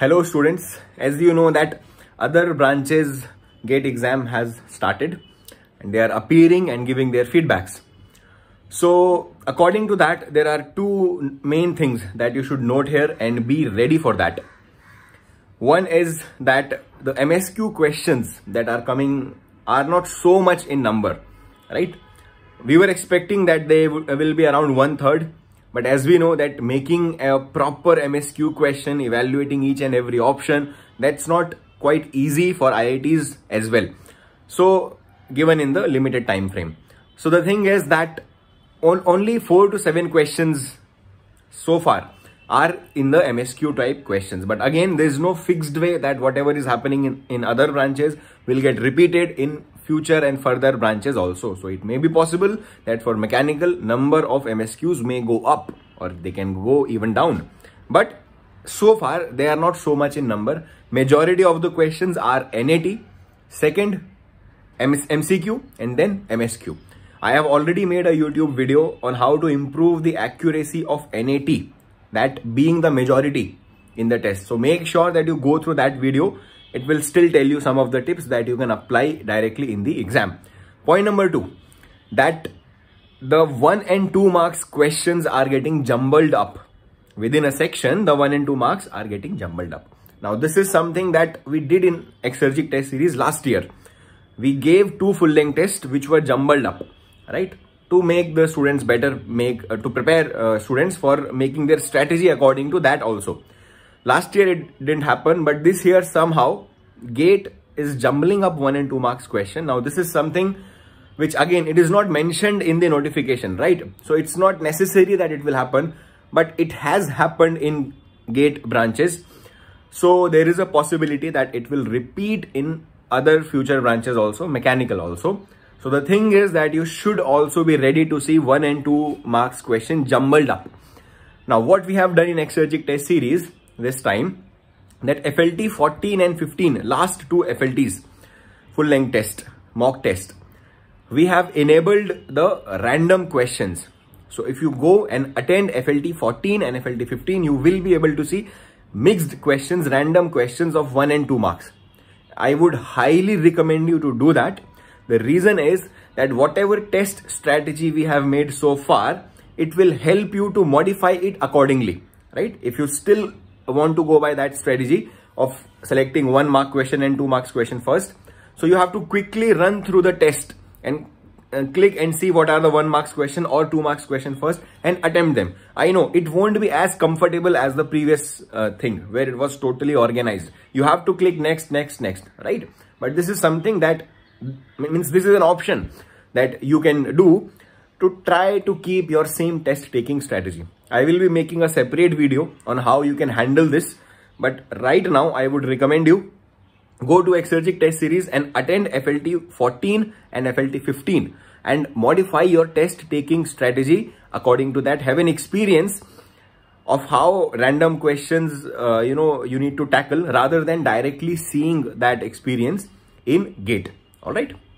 hello students as you know that other branches gate exam has started and they are appearing and giving their feedbacks so according to that there are two main things that you should note here and be ready for that one is that the msq questions that are coming are not so much in number right we were expecting that they will be around one third but as we know that making a proper MSQ question, evaluating each and every option, that's not quite easy for IITs as well. So given in the limited time frame. So the thing is that on only four to seven questions so far are in the MSQ type questions. But again, there is no fixed way that whatever is happening in, in other branches will get repeated in future and further branches also. So it may be possible that for mechanical, number of MSQs may go up or they can go even down. But so far, they are not so much in number. Majority of the questions are NAT, second MS MCQ and then MSQ. I have already made a YouTube video on how to improve the accuracy of NAT, that being the majority in the test. So make sure that you go through that video it will still tell you some of the tips that you can apply directly in the exam. Point number two, that the 1 and 2 marks questions are getting jumbled up. Within a section, the 1 and 2 marks are getting jumbled up. Now, this is something that we did in exergic test series last year. We gave two full-length tests which were jumbled up, right? To make the students better, make uh, to prepare uh, students for making their strategy according to that also. Last year it didn't happen, but this year somehow GATE is jumbling up one and two marks question. Now this is something which again it is not mentioned in the notification, right? So it's not necessary that it will happen, but it has happened in GATE branches. So there is a possibility that it will repeat in other future branches also, mechanical also. So the thing is that you should also be ready to see 1 and 2 marks question jumbled up. Now what we have done in exergic test series this time that FLT 14 and 15, last two FLTs, full length test, mock test, we have enabled the random questions. So if you go and attend FLT 14 and FLT 15, you will be able to see mixed questions, random questions of 1 and 2 marks. I would highly recommend you to do that. The reason is that whatever test strategy we have made so far, it will help you to modify it accordingly, right? If you still want to go by that strategy of selecting one mark question and two marks question first. So you have to quickly run through the test and uh, click and see what are the one marks question or two marks question first and attempt them. I know it won't be as comfortable as the previous uh, thing where it was totally organized. You have to click next, next, next, right? But this is something that means this is an option that you can do to try to keep your same test taking strategy. I will be making a separate video on how you can handle this. But right now, I would recommend you go to exergic test series and attend FLT 14 and FLT 15 and modify your test taking strategy according to that. Have an experience of how random questions, uh, you know, you need to tackle rather than directly seeing that experience in GATE. All right.